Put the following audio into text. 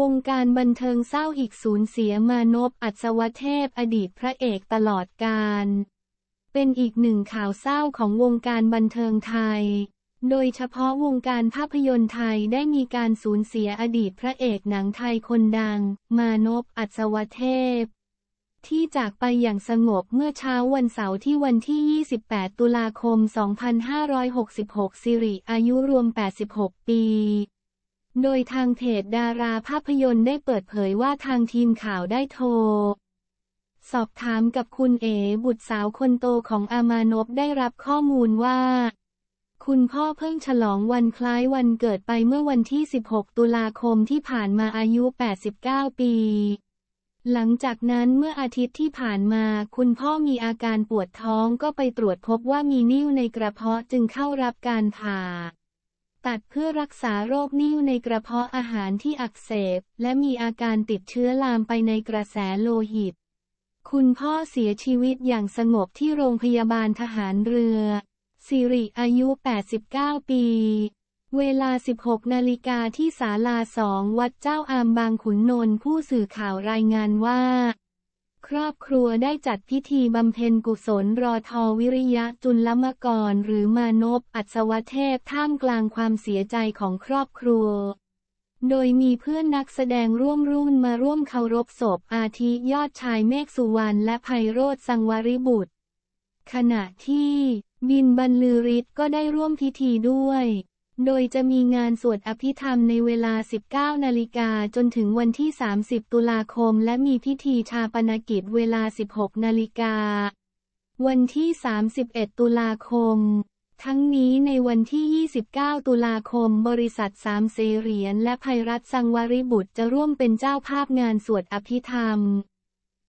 วงการบันเทิงเศร้าอีกสูญเสียมานพอัศวเทพอดีตพระเอกตลอดกาลเป็นอีกหนึ่งข่าวเศร้าของวงการบันเทิงไทย โดยเฉพาะวงการภาพยนตร์ไทยได้มีการสูญเสียอดีตพระเอกหนังไทยคนดัง มานพอัศวเทพ ที่จากไปอย่างสงบเมื่อเช้าวันเสาร์ที่วันที่ 28 ตุลาคม 2566สิริอายุรวม 86 ปีโดยทางเพจดาราภาพยนตร์ได้เปิดเผยว่าทางทีมข่าวได้โทร สอบถามกับคุณเอ๋บุตรสาวคนโตของอามานพได้รับข้อมูลว่า คุณพ่อเพิ่งฉลองวันคล้ายวันเกิดไปเมื่อวันที่ 16 ตุลาคมที่ผ่านมาอายุ 89 ปี หลังจากนั้นเมื่ออาทิตย์ที่ผ่านมา คุณพ่อมีอาการปวดท้องก็ไปตรวจพบว่ามีนิ่วในกระเพาะจึงเข้ารับการผ่าตัดเพื่อรักษาโรคนิ่วในกระเพาะอาหารที่อักเสบ และมีอาการติดเชื้อลามไปในกระแสโลหิต คุณพ่อเสียชีวิตอย่างสงบที่โรงพยาบาลทหารเรือ สิริอายุ 89 ปี เวลา 16 นาฬิกาที่ศาลาสองวัดเจ้าอามบางขุนนนท์ ผู้สื่อข่าวรายงานว่าครอบครัวได้จัดพิธีบำเพ็ญกุศลรอทอวิริยะจุลมกรหรือมานพอัศวเทพท่ามกลางความเสียใจของครอบครัว โดยมีเพื่อนนักแสดงร่วมรุ่นมาร่วมเคารพศพอาทิยอดชายเมฆสุวรรณและไพโรธสังวริบุตร ขณะที่ บินบรรลือฤทธิ์ก็ได้ร่วมพิธีด้วยโดยจะมีงานสวดอภิธรรมในเวลา 19 นาฬิกาจนถึงวันที่ 30 ตุลาคม และมีพิธีชาปนกิจเวลา 16 นาฬิกาวันที่ 31 ตุลาคม ทั้งนี้ในวันที่ 29 ตุลาคม บริษัทสามเซเรียน และภัยรัฐสังวริบุตรจะร่วมเป็นเจ้าภาพงานสวดอภิธรรม